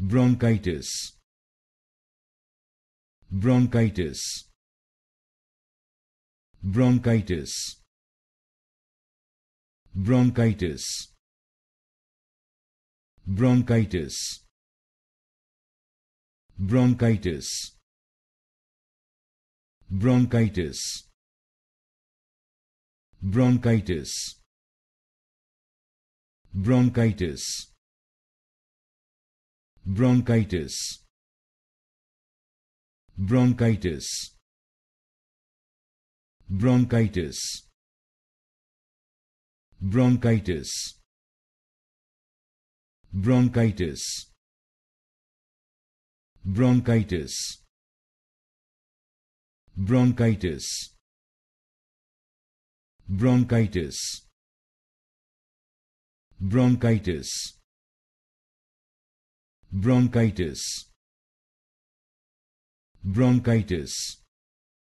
bronchitis bronchitis bronchitis bronchitis bronchitis bronchitis bronchitis bronchitis bronchitis bronchitis bronchitis bronchitis bronchitis bronchitis bronchitis bronchitis bronchitis bronchitis bronchitis bronchitis